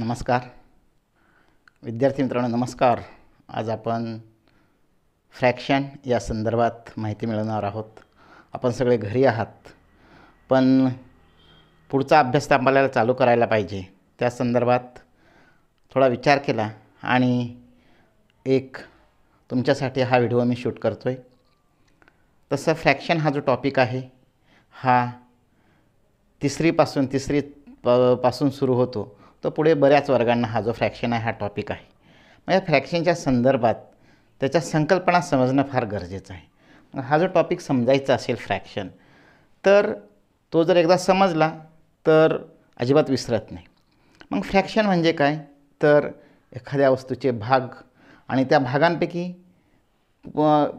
नमस्कार विद्यार्थी मित्रांनो नमस्कार आज आपण फ्रॅक्शन या संदर्भात माहिती मिळवणार आहोत आपण सगळे घरी आहात पण पुढचा अभ्यास आपल्याला चालू करायला पाहिजे त्या संदर्भात थोडा विचार केला आणि एक तुमच्यासाठी हा व्हिडिओ मी शूट करतो आहे तसं फ्रॅक्शन हा जो टॉपिक आहे हा तिसरीपासून तिसरी पासून सुरू होतो तो पुढे बऱ्याच वर्गांना हा जो फ्रॅक्शन आहे हा टॉपिक आहे मग या फ्रॅक्शनच्या संदर्भात त्याच्या संकल्पना समजणं फार गरजेचं आहे हा जो टॉपिक समजायचा असेल फ्रॅक्शन तर तो जर एकदा समजला तर अजिबात विसरत नाही मग फ्रॅक्शन म्हणजे काय तर एखाद्या वस्तूचे भाग आणि त्या भागांपैकी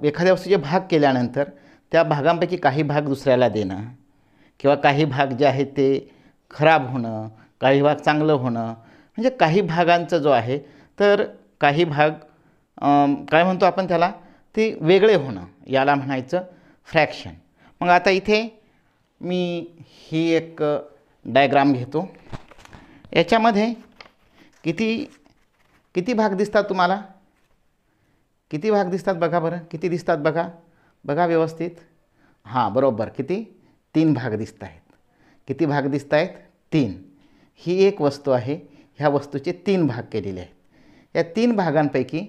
एखाद्या वस्तूचे भाग केल्यानंतर त्या भागांपैकी काही भाग दुसऱ्याला देणं किंवा काही भाग जे आहेत ते खराब होणं काही भाग चांगलं होणं म्हणजे काही भागांचं जो आहे तर काही भाग काय म्हणतो आपण त्याला ते वेगळे होणं याला म्हणायचं फ्रॅक्शन मग आता इथे मी ही एक डायग्राम घेतो याच्यामध्ये किती किती भाग दिसतात तुम्हाला किती भाग दिसतात बघा बरं किती दिसतात बघा बघा व्यवस्थित हां बरोबर किती तीन भाग दिसत आहेत किती भाग दिसत आहेत तीन ही एक वस्तू आहे ह्या वस्तूचे तीन भाग केलेले आहेत या तीन भागांपैकी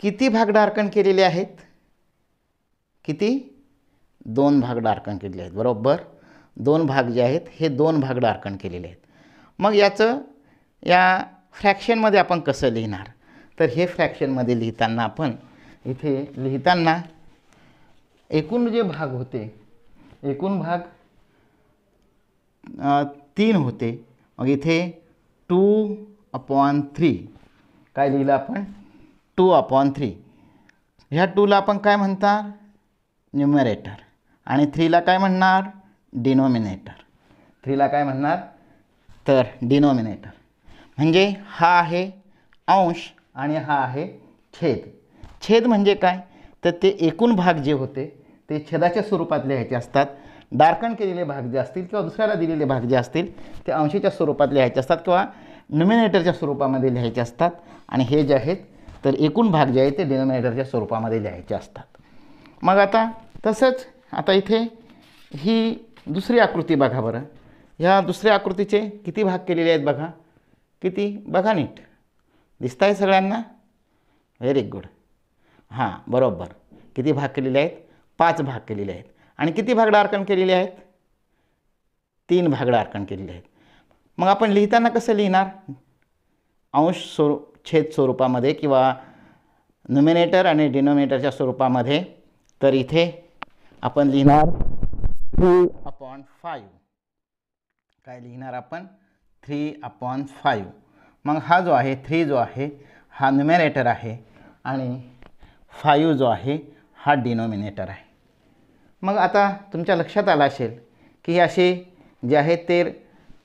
किती भाग डार्कन केलेले आहेत किती दोन भाग डार्कन केलेले आहेत बरोबर दोन भाग जे आहेत हे दोन भाग डार्कन केलेले आहेत मग याचं या फ्रॅक्शनमध्ये आपण कसं लिहिणार तर हे फ्रॅक्शनमध्ये लिहिताना आपण इथे लिहिताना एकूण जे भाग होते एकूण भाग तीन होते मग इथे टू अपॉन थ्री काय लिहिलं आपण टू अपॉन थ्री ह्या टूला आपण काय म्हणतात न्युमरेटर आणि थ्रीला काय म्हणणार डिनोमिनेटर थ्रीला काय म्हणणार तर डिनोमिनेटर म्हणजे हा आहे अंश आणि हा आहे छेद छेद म्हणजे काय तर ते एकूण भाग जे होते ते छेदाच्या स्वरूपात लिहायचे असतात डार्कण केलेले भाग जे असतील किंवा दुसऱ्याला दिलेले भाग जे असतील ते अंशीच्या स्वरूपात लिहायचे असतात किंवा नोमिनेटरच्या स्वरूपामध्ये लिहायचे असतात आणि हे जे आहेत तर एकूण भाग जे आहेत ते डिनोमिनेटरच्या स्वरूपामध्ये लिहायचे असतात मग आता तसंच आता इथे ही दुसरी आकृती बघा बरं ह्या दुसऱ्या आकृतीचे किती भाग केलेले आहेत बघा किती बघा नीट दिसत आहे सगळ्यांना व्हेरी गुड हां बरोबर किती भाग केलेले आहेत पाच भाग केलेले आहेत आणि किती भागडं अर्कण केलेली आहेत तीन भागडं अर्कण केलेली आहेत मग आपण लिहिताना कसं लिहिणार अंश स्वरूप छेद स्वरूपामध्ये किंवा नोमिनेटर आणि डिनोमिनेटरच्या स्वरूपामध्ये तर इथे आपण लिहिणार थ्री अपॉन फाईव्ह काय लिहिणार आपण थ्री अपॉन फाईव्ह मग हा जो आहे थ्री जो आहे हा नुमिनेटर आहे आणि फाईव्ह जो आहे हा डिनोमिनेटर आहे मग आता तुमच्या लक्षात आलं असेल की हे असे जे आहेत ते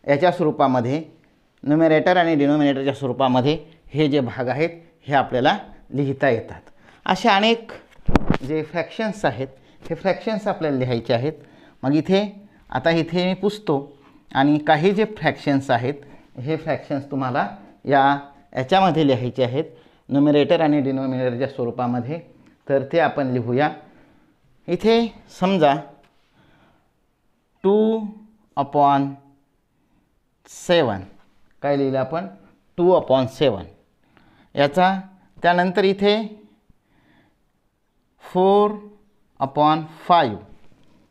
याच्या स्वरूपामध्ये न्युमेरेटर आणि डिनोमिनेटरच्या स्वरूपामध्ये हे जे भाग आहेत हे आपल्याला लिहिता येतात असे अनेक जे फ्रॅक्शन्स आहेत हे फ्रॅक्शन्स आपल्याला लिहायचे आहेत मग इथे आता इथे मी पुसतो आणि काही जे फ्रॅक्शन्स आहेत हे फ्रॅक्शन्स तुम्हाला या याच्यामध्ये लिहायचे आहेत न्युमिरेटर आणि डिनोमिनेटरच्या स्वरूपामध्ये तर ते आपण लिहूया इथे समजा टू अपॉन सेवन काय लिहिलं आपण टू अपॉन सेवन याचा त्यानंतर इथे फोर अपॉन फाईव्ह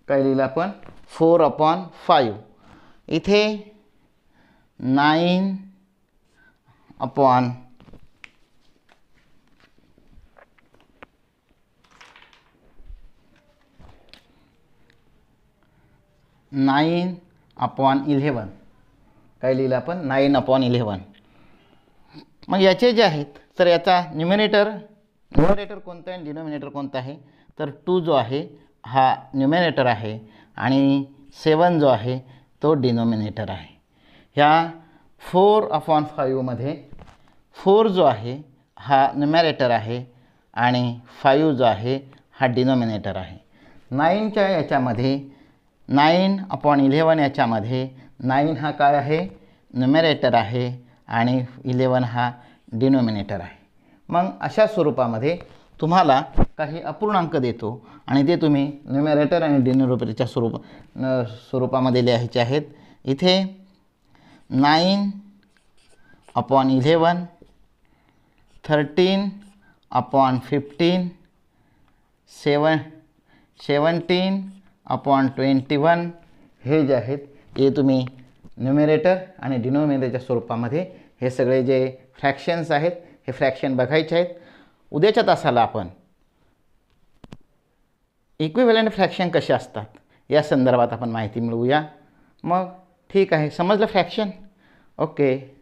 काय लिहिलं आपण फोर अपॉन फाईव्ह इथे nine upon nine upon eleven काय लिहिलं आपण नाईन अपॉन इलेवन मग याचे जे आहेत तर याचा न्युमिनेटर न्युमिनेटर कोणता आहे डिनोमिनेटर कोणता आहे तर टू जो आहे हा न्युमिनेटर आहे आणि सेवन जो आहे तो डिनोमिनेटर आहे ह्या फोर अपॉन फायूमध्ये फोर जो आहे हा न्युमॅरेटर आहे आणि फाईव जो आहे हा डिनोमिनेटर आहे नाईनच्या याच्यामध्ये नाईन अपॉन इलेवन याच्यामध्ये नाईन हा काय आहे न्युमेरेटर आहे आणि इलेवन हा डिनोमिनेटर आहे मग अशा स्वरूपामध्ये तुम्हाला काही अपूर्णांक देतो आणि ते तुम्ही न्युमेरेटर आणि डिनोमिनेटरच्या स्वरूप स्वरूपामध्ये लिहायचे आहेत इथे nine upon eleven thirteen upon fifteen seven seventeen upon twenty one हे जे आहेत ते तुम्ही न्युमिरेटर आणि डिनोमिनेटरच्या स्वरूपामध्ये हे सगळे जे फ्रॅक्शन्स आहेत हे फ्रॅक्शन बघायचे आहेत उद्याच्या तासाला आपण इक्विव्हॅलंट फ्रॅक्शन कसे असतात या संदर्भात आपण माहिती मिळवूया मग ठीक आहे समजलं फ्रॅक्शन ओके